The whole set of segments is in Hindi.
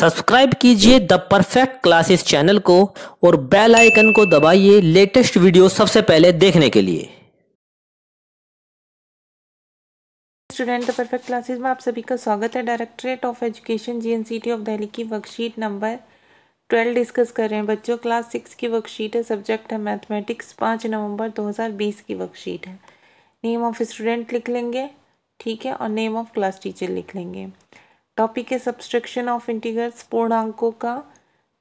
सब्सक्राइब कीजिए द परफेक्ट क्लासेस चैनल को और बेल आइकन को दबाइए लेटेस्ट वीडियो सबसे पहले देखने के लिए स्टूडेंट द परफेक्ट क्लासेस में आप सभी का स्वागत है directorate of education GNCT of Delhi की वर्कशीट नंबर ट्वेल्व डिस्कस कर रहे हैं बच्चों क्लास सिक्स की वर्कशीट है सब्जेक्ट है मैथमेटिक्स पाँच नवंबर बीस की वर्कशीट है नेम ऑफ स्टूडेंट लिख लेंगे ठीक है और नेम ऑफ क्लास टीचर लिख लेंगे टॉपिक है सब्सट्रक्शन ऑफ इंटीगर्स पूर्णांकों का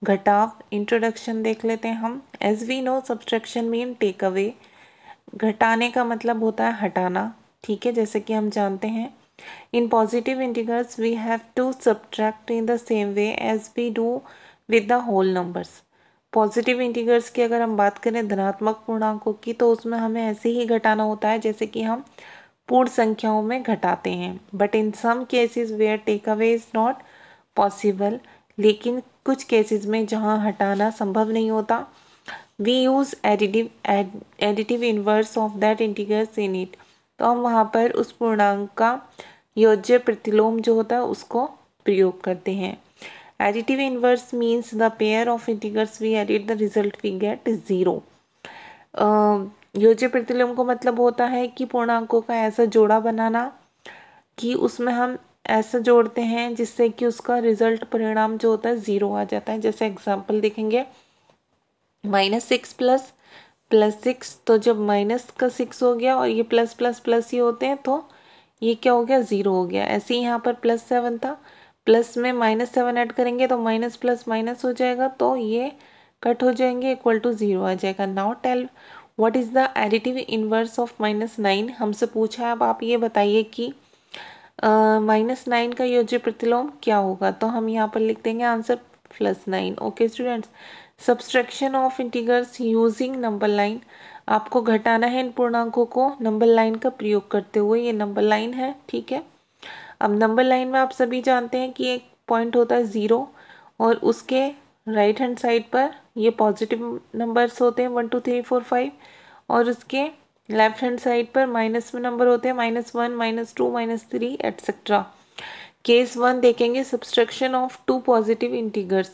घटाव इंट्रोडक्शन देख लेते हैं हम as we know subtraction mean take away घटाने का मतलब होता है हटाना ठीक है जैसे कि हम जानते हैं in positive integers we have to subtract in the same way as we do with the whole numbers positive integers की अगर हम बात करें धनात्मक पूर्णांकों की तो उसमें हमें ऐसे ही घटाना होता है जैसे कि हम पूर्ण संख्याओं में घटाते हैं but in some cases where take away is not possible लेकिन कुछ केसेस में जहां हटाना संभव नहीं होता we use additive additive inverse of that integers in it तो हम वहाँ पर उस पूर्णांक का योज्य प्रतिलोम जो होता है उसको प्रयोग करते हैं additive inverse means the pair of integers we add the result we get is zero योज्य प्रतिलोम को मतलब होता है कि पूर्णांकों का ऐसा जोड़ा बनाना कि उसमें हम ऐसा जोड़ते हैं जिससे कि उसका रिजल्ट परिणाम जो होता है ज़ीरो आ जाता है जैसे एग्जाम्पल देखेंगे minus six plus plus six तो जब माइनस का सिक्स हो गया और ये प्लस प्लस प्लस ही होते हैं तो ये क्या हो गया ज़ीरो हो गया ऐसे ही यहाँ पर प्लस सेवन था प्लस में माइनस सेवन ऐड करेंगे तो माइनस प्लस माइनस हो जाएगा तो ये कट हो जाएंगे इक्वल टू ज़ीरो आ जाएगा now tell what is the additive inverse of minus nine हमसे पूछा है अब आप ये बताइए कि माइनस uh, नाइन का योज्य प्रतिलोम क्या होगा तो हम यहाँ पर लिख देंगे answer plus nine okay students subtraction of integers using number line आपको घटाना है इन पूर्णांकों को नंबर लाइन का प्रयोग करते हुए ये नंबर लाइन है ठीक है अब नंबर लाइन में आप सभी जानते हैं कि एक पॉइंट होता है ज़ीरो और उसके राइट हैंड साइड पर ये पॉजिटिव नंबर्स होते हैं one two three four five और उसके लेफ्ट हैंड साइड पर माइनस में नंबर होते हैं minus one minus two minus three etcetera case one देखेंगे subtraction of two positive integers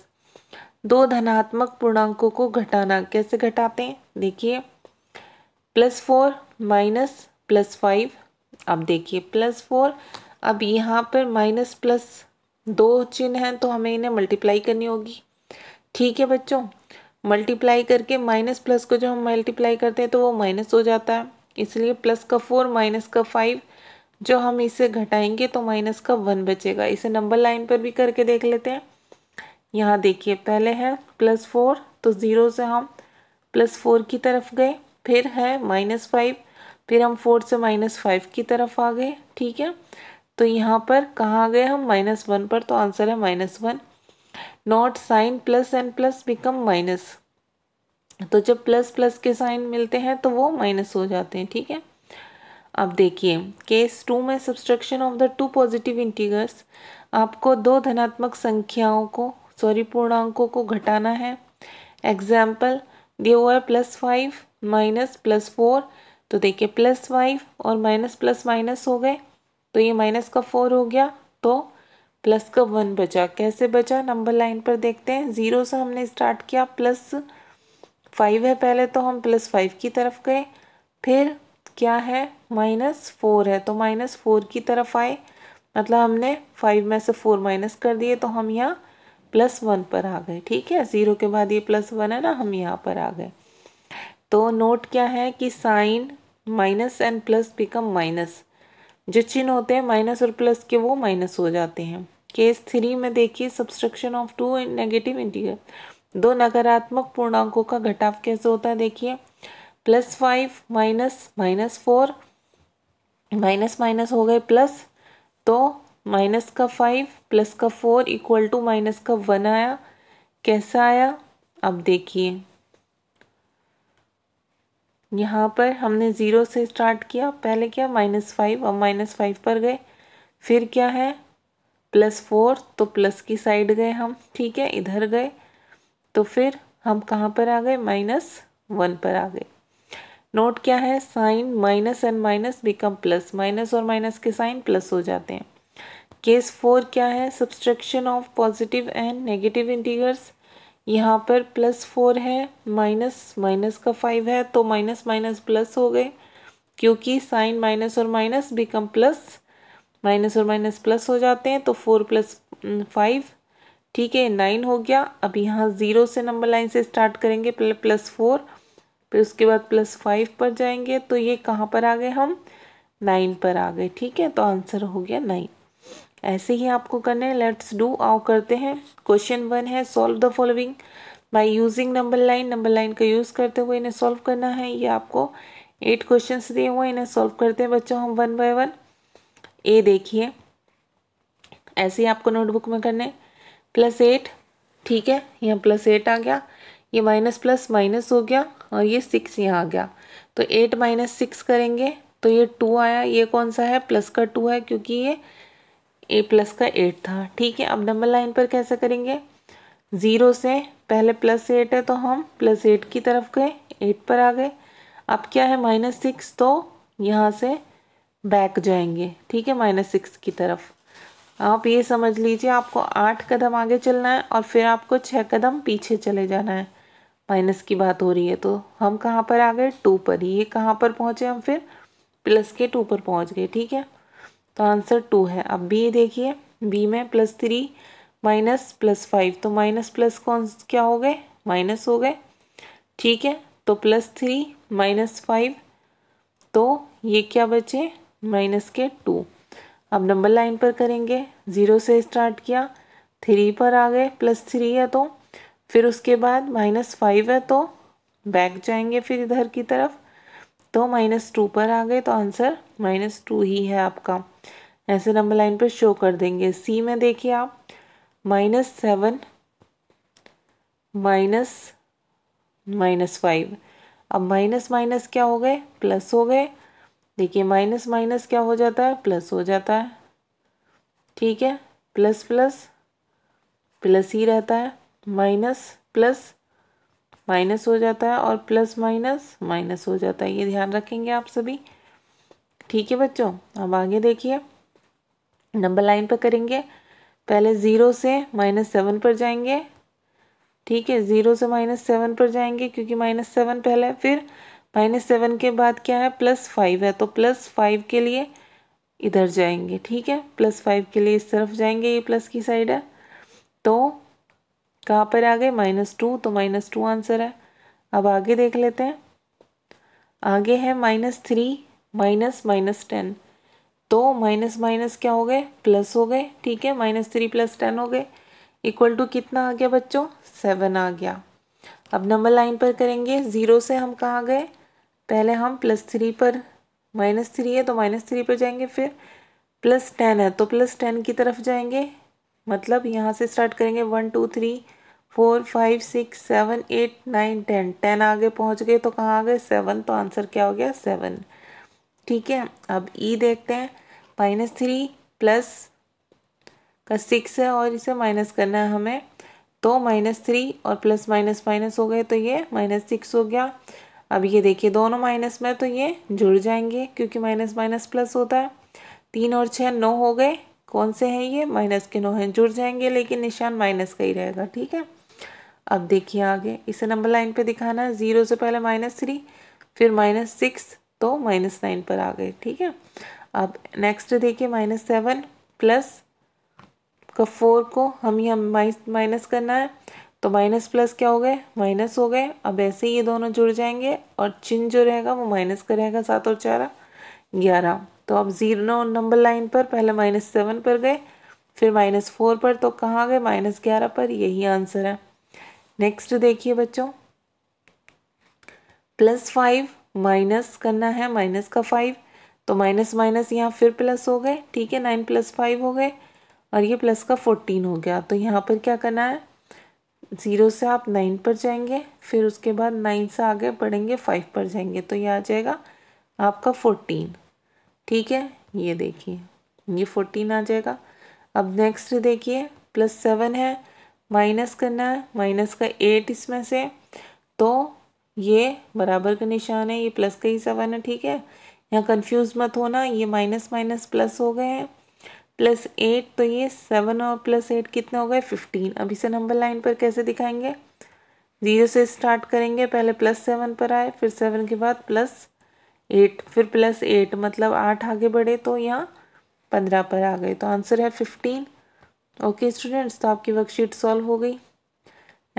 दो धनात्मक पूर्णांकों को घटाना कैसे घटाते हैं देखिए plus four minus plus five अब देखिए प्लस फोर अब यहाँ पर माइनस प्लस दो चिन्ह हैं तो हमें इन्हें मल्टीप्लाई करनी होगी ठीक है बच्चों मल्टीप्लाई करके माइनस प्लस को जब हम मल्टीप्लाई करते हैं तो वो माइनस हो जाता है इसलिए प्लस का फोर माइनस का फाइव जो हम इसे घटाएंगे तो माइनस का वन बचेगा इसे नंबर लाइन पर भी करके देख लेते हैं यहाँ देखिए पहले है प्लस फोर तो ज़ीरो से हम प्लस फोर की तरफ गए फिर है माइनस फाइव फिर हम फोर से माइनस फाइव की तरफ आ गए ठीक है तो यहाँ पर कहाँ गए हम माइनस वन पर तो आंसर है minus one note sign plus and plus become minus तो जब प्लस प्लस के साइन मिलते हैं तो वो माइनस हो जाते हैं ठीक है अब देखिए केस टू में subtraction of the two positive integers आपको दो धनात्मक संख्याओं को सॉरी पूर्णांकों को घटाना है एग्जाम्पल दिया हुआ है plus five minus plus four तो देखिए प्लस फाइव और माइनस प्लस माइनस हो गए तो ये माइनस का फोर हो गया तो प्लस का वन बचा कैसे बचा नंबर लाइन पर देखते हैं ज़ीरो से हमने स्टार्ट किया प्लस फाइव है पहले तो हम प्लस फाइव की तरफ गए फिर क्या है माइनस फोर है तो माइनस फोर की तरफ आए मतलब हमने फाइव में से फोर माइनस कर दिए तो हम यहाँ प्लस वन पर आ गए ठीक है ज़ीरो के बाद ये प्लस वन है ना हम यहाँ पर आ गए तो नोट क्या है कि sign minus and plus become minus जो चिन्ह होते हैं माइनस और प्लस के वो माइनस हो जाते हैं केस थ्री में देखिए subtraction of two negative integer दो नकारात्मक पूर्णांकों का घटाव कैसे होता है देखिए plus five minus minus four minus minus हो गए प्लस तो माइनस का फाइव प्लस का फोर इक्वल टू माइनस का वन आया कैसा आया अब देखिए यहाँ पर हमने ज़ीरो से स्टार्ट किया पहले क्या माइनस फाइव और माइनस फाइव पर गए फिर क्या है प्लस फोर तो प्लस की साइड गए हम ठीक है इधर गए तो फिर हम कहाँ पर आ गए माइनस वन पर आ गए नोट क्या है sign minus and minus become plus minus और माइनस के साइन प्लस हो जाते हैं केस फोर क्या है subtraction of positive and negative integers यहाँ पर प्लस फोर है माइनस माइनस का फाइव है तो माइनस माइनस प्लस हो गए क्योंकि साइन माइनस और माइनस बिकम प्लस माइनस और माइनस प्लस हो जाते हैं तो फोर प्लस फाइव ठीक है नाइन हो गया अब यहाँ ज़ीरो से नंबर लाइन से स्टार्ट करेंगे पहले प्लस फोर फिर उसके बाद प्लस फाइव पर जाएंगे तो ये कहाँ पर आ गए हम नाइन पर आ गए ठीक है तो आंसर हो गया नाइन ऐसे ही आपको करना है लेट्स डू आओ करते हैं क्वेश्चन वन है solve the following by using number line number line का यूज़ करते हुए इन्हें सॉल्व करना है ये आपको एट क्वेश्चन दिए हुए इन्हें सॉल्व करते हैं बच्चों हम वन बाय वन ए देखिए ऐसे ही आपको नोटबुक में करना है प्लस एट ठीक है यहाँ प्लस एट आ गया ये माइनस प्लस माइनस हो गया और ये सिक्स यहाँ आ गया तो एट माइनस सिक्स करेंगे तो ये टू आया ये कौन सा है प्लस का टू है क्योंकि ये ए प्लस का एट था ठीक है अब डबल लाइन पर कैसे करेंगे ज़ीरो से पहले प्लस एट है तो हम प्लस एट की तरफ गए एट पर आ गए अब क्या है माइनस सिक्स तो यहाँ से बैक जाएंगे ठीक है माइनस सिक्स की तरफ आप ये समझ लीजिए आपको आठ कदम आगे चलना है और फिर आपको छः कदम पीछे चले जाना है माइनस की बात हो रही है तो हम कहाँ पर आ गए टू पर ये कहाँ पर पहुँचे हम फिर प्लस के टू पर पहुँच गए ठीक है तो आंसर टू है अब बी देखिए बी में plus three minus plus five तो माइनस प्लस कौन क्या हो गए माइनस हो गए ठीक है तो प्लस थ्री माइनस फाइव तो ये क्या बचे माइनस के टू अब नंबर लाइन पर करेंगे ज़ीरो से स्टार्ट किया थ्री पर आ गए प्लस थ्री है तो फिर उसके बाद माइनस फाइव है तो बैक जाएंगे फिर इधर की तरफ तो माइनस टू पर आ गए तो आंसर माइनस टू ही है आपका ऐसे नंबर लाइन पर शो कर देंगे सी में देखिए आप minus seven minus minus five अब माइनस माइनस क्या हो गए प्लस हो गए देखिए माइनस माइनस क्या हो जाता है प्लस हो जाता है ठीक है प्लस प्लस प्लस ही रहता है माइनस प्लस माइनस हो जाता है और प्लस माइनस माइनस हो जाता है ये ध्यान रखेंगे आप सभी ठीक है बच्चों अब आगे देखिए नंबर लाइन पर करेंगे पहले ज़ीरो से माइनस सेवन पर जाएंगे ठीक है ज़ीरो से माइनस सेवन पर जाएंगे क्योंकि माइनस सेवन पहले है फिर माइनस सेवन के बाद क्या है प्लस फाइव है तो प्लस फाइव के लिए इधर जाएंगे ठीक है प्लस फाइव के लिए इस तरफ जाएंगे ये प्लस की साइड है तो कहाँ पर आ गए माइनस टू तो माइनस टू आंसर है अब आगे देख लेते हैं आगे है minus three minus minus ten तो माइनस माइनस क्या हो गए प्लस हो गए ठीक है माइनस थ्री प्लस टेन हो गए इक्वल टू कितना आ गया बच्चों सेवन आ गया अब नंबर लाइन पर करेंगे ज़ीरो से हम कहाँ गए पहले हम प्लस थ्री पर माइनस थ्री है तो माइनस थ्री पर जाएंगे फिर प्लस टेन है तो प्लस टेन की तरफ जाएंगे मतलब यहाँ से स्टार्ट करेंगे one two three four five six seven eight nine ten ten आगे पहुँच गए तो कहाँ आ गए सेवन तो आंसर क्या हो गया सेवन ठीक है अब ई e देखते हैं माइनस थ्री प्लस का सिक्स है और इसे माइनस करना है हमें तो माइनस थ्री और प्लस माइनस माइनस हो गए तो ये माइनस सिक्स हो गया अब ये देखिए दोनों माइनस में तो ये जुड़ जाएंगे क्योंकि माइनस माइनस प्लस होता है तीन और छः नौ हो गए कौन से हैं ये माइनस के नौ हैं जुड़ जाएंगे लेकिन निशान माइनस का ही रहेगा ठीक है अब देखिए आगे इसे नंबर लाइन पे दिखाना है ज़ीरो से पहले माइनस थ्री फिर माइनस सिक्स तो माइनस नाइन पर आ गए ठीक है अब नेक्स्ट देखिए माइनस सेवन प्लस का फोर को हम यहाँ माइनस करना है तो माइनस प्लस क्या हो गए माइनस हो गए अब ऐसे ही ये दोनों जुड़ जाएंगे और चिन्ह जो रहेगा वो माइनस का रहेगा सात और चार ग्यारह तो आप जीरो नंबर लाइन पर पहले माइनस सेवन पर गए फिर माइनस फोर पर तो कहाँ गए माइनस ग्यारह पर यही आंसर है नेक्स्ट देखिए बच्चों प्लस फाइव माइनस करना है माइनस का फाइव तो माइनस माइनस यहाँ फिर प्लस हो गए ठीक है नाइन प्लस फाइव हो गए और ये प्लस का फोर्टीन हो गया तो यहाँ पर क्या करना है ज़ीरो से आप नाइन पर जाएंगे फिर उसके बाद नाइन से आगे बढ़ेंगे फाइव पर जाएंगे तो ये आ जाएगा आपका फोर्टीन ठीक है ये देखिए ये फोर्टीन आ जाएगा अब नेक्स्ट देखिए प्लस सेवन है माइनस करना है माइनस का एट इसमें से तो ये बराबर का निशान है ये प्लस का ही सेवन है ठीक है यहाँ कंफ्यूज मत होना ये माइनस माइनस प्लस हो गए हैं प्लस एट तो ये सेवन और प्लस एट कितने हो गए फिफ्टीन अब इसे नंबर लाइन पर कैसे दिखाएंगे जीरो से स्टार्ट करेंगे पहले प्लस सेवन पर आए फिर सेवन के बाद प्लस एट फिर प्लस एट मतलब आठ आगे बढ़े तो यहाँ पंद्रह पर आ गए तो आंसर है फिफ्टीन ओके स्टूडेंट्स तो आपकी वर्कशीट सॉल्व हो गई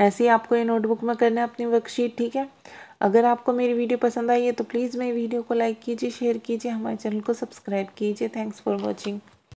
ऐसे ही आपको ये नोटबुक में करना है अपनी वर्कशीट ठीक है अगर आपको मेरी वीडियो पसंद आई है तो प्लीज़ मेरी वीडियो को लाइक कीजिए शेयर कीजिए हमारे चैनल को सब्सक्राइब कीजिए थैंक्स फॉर वॉचिंग